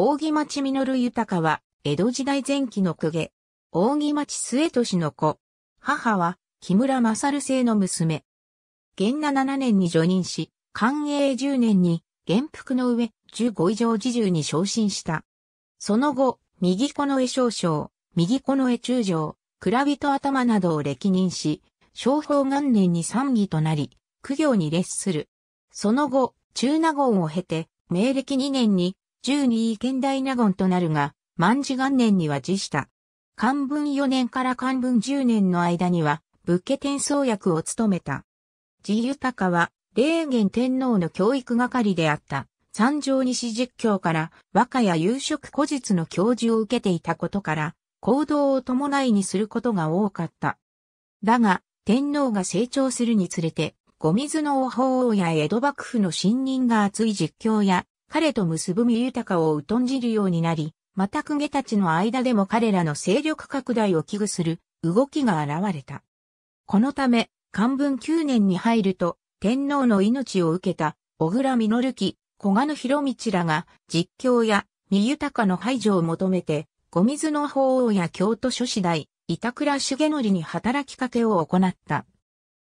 扇町実豊は、江戸時代前期の公家。扇町末年の子。母は、木村勝生の娘。元那7年に除任し、寛永10年に、元服の上、15以上侍従に昇進した。その後、右子の江少将、右子の江中将、蔵人頭などを歴任し、昭法元年に参議となり、苦行に列する。その後、中納言を経て、明暦2年に12位県大納言となるが、万事元年には辞した。漢文4年から漢文10年の間には、仏家転送役を務めた。自豊は、霊元天皇の教育係であった。三条西実教から和歌や夕食古実の教授を受けていたことから、行動を伴いにすることが多かった。だが、天皇が成長するにつれて、ご水の王法王や江戸幕府の信任が厚い実教や、彼と結ぶ身豊を疎んじるようになり、また公家たちの間でも彼らの勢力拡大を危惧する動きが現れた。このため、漢文9年に入ると、天皇の命を受けた、小倉実木、小賀の広道らが、実況や、身豊の排除を求めて、五水の法王や京都諸次第、板倉重則に働きかけを行った。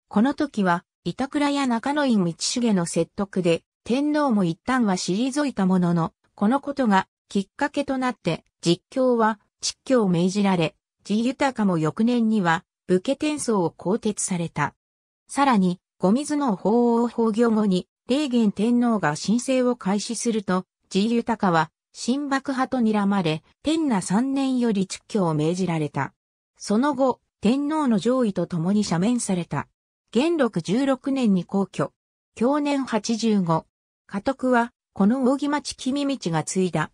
この時は、板倉や中野井道重の説得で、天皇も一旦は退いたものの、このことがきっかけとなって実況は実況を命じられ、自豊かも翌年には武家転送を更迭された。さらに、ご水の法王法御後に、霊元天皇が申請を開始すると、自由高は、新幕派と睨まれ、天那三年より実況を命じられた。その後、天皇の上位と共に赦免された。元禄十六年に皇居。享年十五。家督は、この扇町君道が継いだ。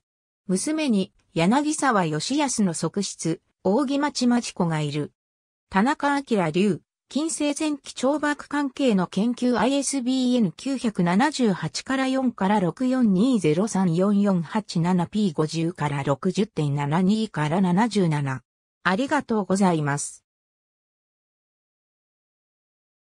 娘に、柳沢義康の側室、扇町町子がいる。田中明流、近世前期懲幕関係の研究 ISBN 978から4から 64203448P50 から60.72から77。ありがとうございます。